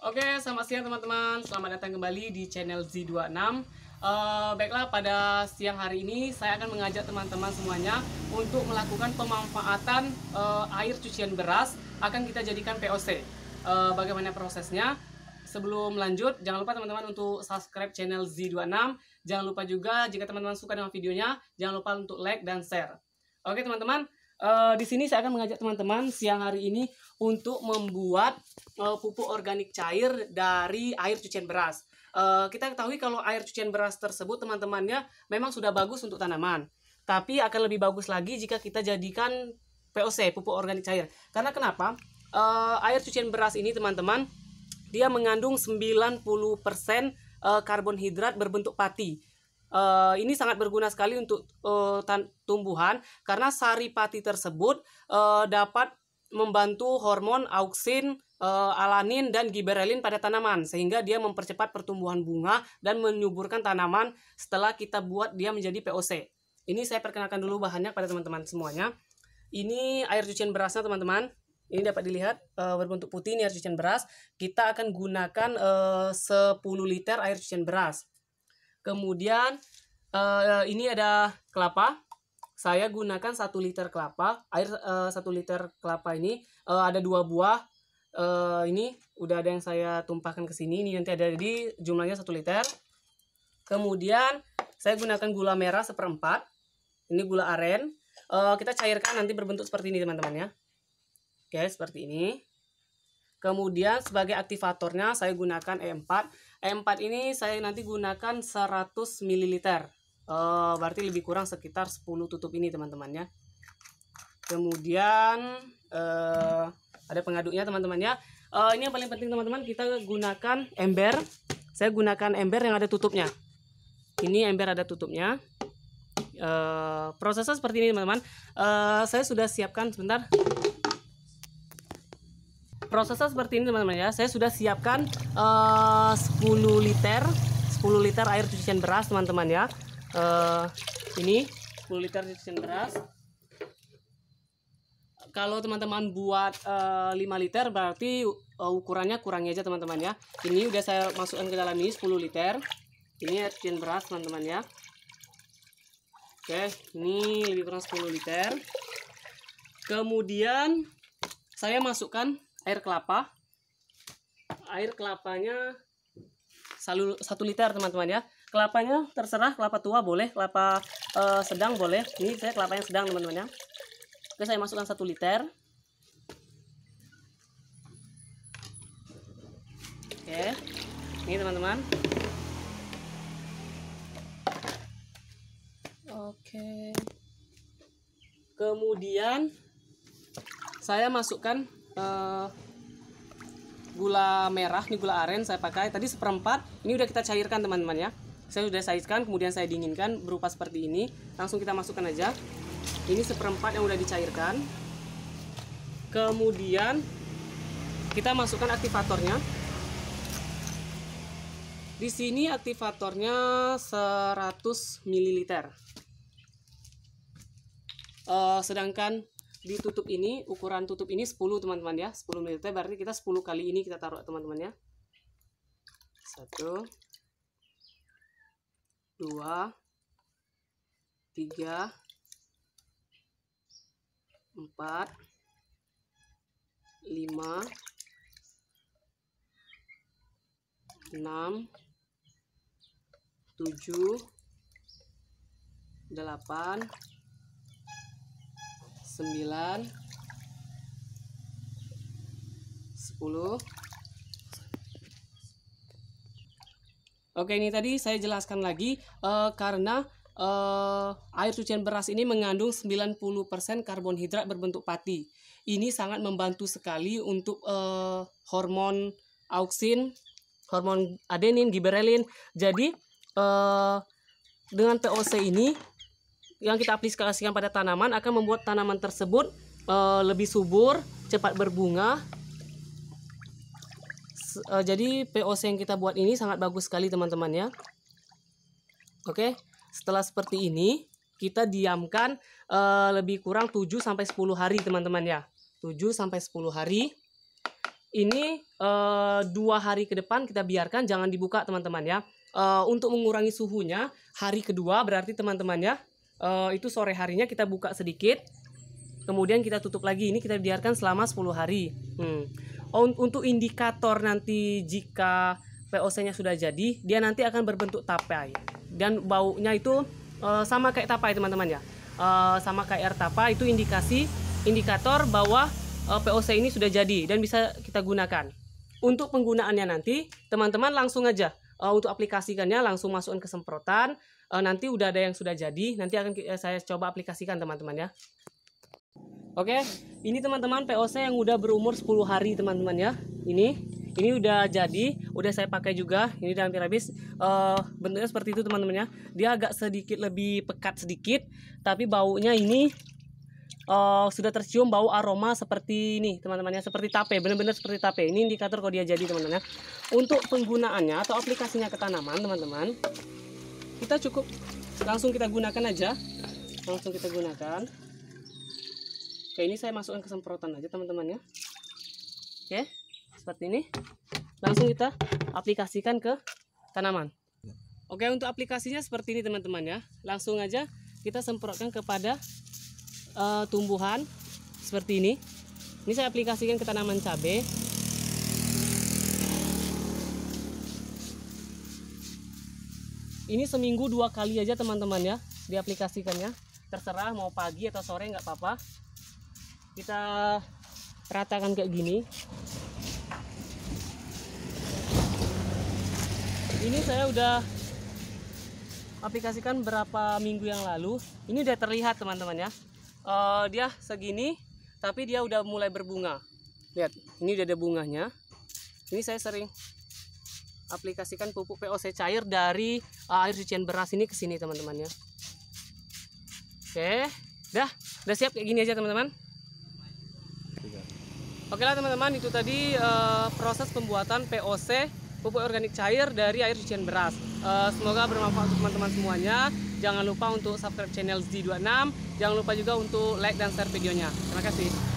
Oke, selamat siang teman-teman. Selamat datang kembali di channel Z26. Uh, baiklah, pada siang hari ini saya akan mengajak teman-teman semuanya untuk melakukan pemanfaatan uh, air cucian beras akan kita jadikan POC. Uh, eh, bagaimana prosesnya? sebelum lanjut, jangan lupa teman-teman untuk subscribe channel Z26. Jangan lupa juga jika teman-teman suka dengan videonya, jangan lupa untuk like dan share. Oke teman-teman, Uh, di sini saya akan mengajak teman-teman siang hari ini untuk membuat uh, pupuk organik cair dari air cucian beras. Uh, kita ketahui kalau air cucian beras tersebut teman-temannya memang sudah bagus untuk tanaman, tapi akan lebih bagus lagi jika kita jadikan POC pupuk organik cair. Karena kenapa? Uh, air cucian beras ini teman-teman dia mengandung 90% karbon hidrat berbentuk pati. Uh, ini sangat berguna sekali untuk uh, tumbuhan karena saripati tersebut uh, dapat membantu hormon auksin, uh, alanin dan giberelin pada tanaman sehingga dia mempercepat pertumbuhan bunga dan menyuburkan tanaman setelah kita buat dia menjadi POC. Ini saya perkenalkan dulu bahannya pada teman-teman semuanya. Ini air cucian berasnya teman-teman. Ini dapat dilihat e, berbentuk putih ini air cucian beras. Kita akan gunakan e, 10 liter air cucian beras. Kemudian uh, ini ada kelapa. Saya gunakan satu liter kelapa. Air eh, satu liter kelapa ini uh, ada dua buah. Uh, ini udah ada yang saya tumpahkan ke sini. Ini nanti ada di jumlahnya 1 liter. Kemudian saya gunakan gula merah seperempat. Ini gula aren. Uh, kita cairkan nanti berbentuk seperti ini teman-teman ya. Oke, seperti ini. Kemudian sebagai aktivatornya saya gunakan E4 m 4 ini saya nanti gunakan 100 ml. Uh, berarti lebih kurang sekitar 10 tutup ini teman-teman ya. Kemudian uh, ada pengaduknya teman-teman ya. Uh, ini yang paling penting teman-teman kita gunakan ember. Saya gunakan ember yang ada tutupnya. Ini ember ada tutupnya. Uh, prosesnya seperti ini teman-teman. Uh, saya sudah siapkan sebentar prosesnya seperti ini teman-teman ya saya sudah siapkan eh, uh, 10 liter 10 liter air cucian beras teman-teman ya uh, ini 10 liter cucian beras kalau teman-teman buat uh, eh, 5 liter berarti uh, ukurannya kurangnya aja teman-teman ya ini udah saya masukkan ke dalam ini 10 liter ini air cucian beras teman-teman ya oke ini lebih kurang 10 liter kemudian saya masukkan air kelapa air kelapanya satu satu liter teman-teman ya kelapanya terserah kelapa tua boleh kelapa uh, sedang boleh ini saya kelapa yang sedang teman-teman ya oke saya masukkan satu liter oke ini teman-teman oke kemudian saya masukkan uh, gula merah ini gula aren saya pakai tadi seperempat ini udah kita cairkan teman-teman ya saya sudah saizkan kemudian saya dinginkan berupa seperti ini langsung kita masukkan aja ini seperempat yang udah dicairkan kemudian kita masukkan aktivatornya di sini aktivatornya 100 ml uh, sedangkan di tutup ini ukuran tutup ini 10 teman-teman ya 10 ml berarti kita 10 kali ini kita taruh teman-teman ya 1 2 3 4 5 6 7 8 9 10 Oke ini tadi saya jelaskan lagi uh, karena uh, air cucian beras ini mengandung 90% hidrat berbentuk pati. Ini sangat membantu sekali untuk uh, hormon auksin, hormon adenin, giberelin. Jadi uh, dengan TOC ini yang kita aplikasikan pada tanaman akan membuat tanaman tersebut uh, lebih subur, cepat berbunga. S, eh, jadi POC yang kita buat ini sangat bagus sekali teman-teman ya. Oke, setelah seperti ini kita diamkan uh, lebih kurang 7 sampai 10 hari teman-teman ya. 7 sampai 10 hari. Ini e, dua hari ke depan kita biarkan jangan dibuka teman-teman ya. Uh, untuk mengurangi suhunya hari kedua berarti teman-teman ya uh, itu sore harinya kita buka sedikit kemudian kita tutup lagi ini kita biarkan selama 10 hari hmm. oh, untuk indikator nanti jika POC nya sudah jadi dia nanti akan berbentuk tapai dan baunya itu uh, sama kayak tapai teman-teman ya uh, sama kayak air tapai itu indikasi indikator bahwa uh, POC ini sudah jadi dan bisa kita gunakan untuk penggunaannya nanti teman-teman langsung aja uh, untuk aplikasikannya langsung masukkan ke semprotan. Uh, nanti udah ada yang sudah jadi, nanti akan eh, saya coba aplikasikan teman-teman ya. Oke, okay. ini teman-teman POC yang udah berumur 10 hari teman-teman ya. Ini ini udah jadi, udah saya pakai juga. Ini udah hampir habis uh, bentuknya seperti itu teman-teman ya. Dia agak sedikit lebih pekat sedikit, tapi baunya ini uh, sudah tercium bau aroma seperti ini teman temannya seperti tape benar-benar seperti tape ini indikator kalau dia jadi teman-teman ya untuk penggunaannya atau aplikasinya ke tanaman teman-teman kita cukup langsung kita gunakan aja langsung kita gunakan oke ini saya masukkan kesemprotan aja teman-teman ya oke seperti ini langsung kita aplikasikan ke tanaman oke untuk aplikasinya seperti ini teman-teman ya langsung aja kita semprotkan kepada uh, tumbuhan seperti ini. Ini saya aplikasikan ke tanaman cabai. Ini seminggu dua kali aja teman-teman ya diaplikasikannya. Terserah mau pagi atau sore nggak apa-apa. Kita ratakan kayak gini. Ini saya udah aplikasikan berapa minggu yang lalu. Ini udah terlihat teman-teman ya uh, dia segini tapi dia udah mulai berbunga lihat ini udah ada bunganya ini saya sering aplikasikan pupuk POC cair dari uh, air cucian beras ini ke sini teman-teman ya oke dah udah siap kayak gini aja teman-teman oke lah teman-teman itu tadi uh, proses pembuatan POC pupuk organik cair dari air cucian beras uh, semoga bermanfaat untuk teman-teman semuanya Jangan lupa untuk subscribe channel Z26. Jangan lupa juga untuk like dan share videonya. Terima kasih.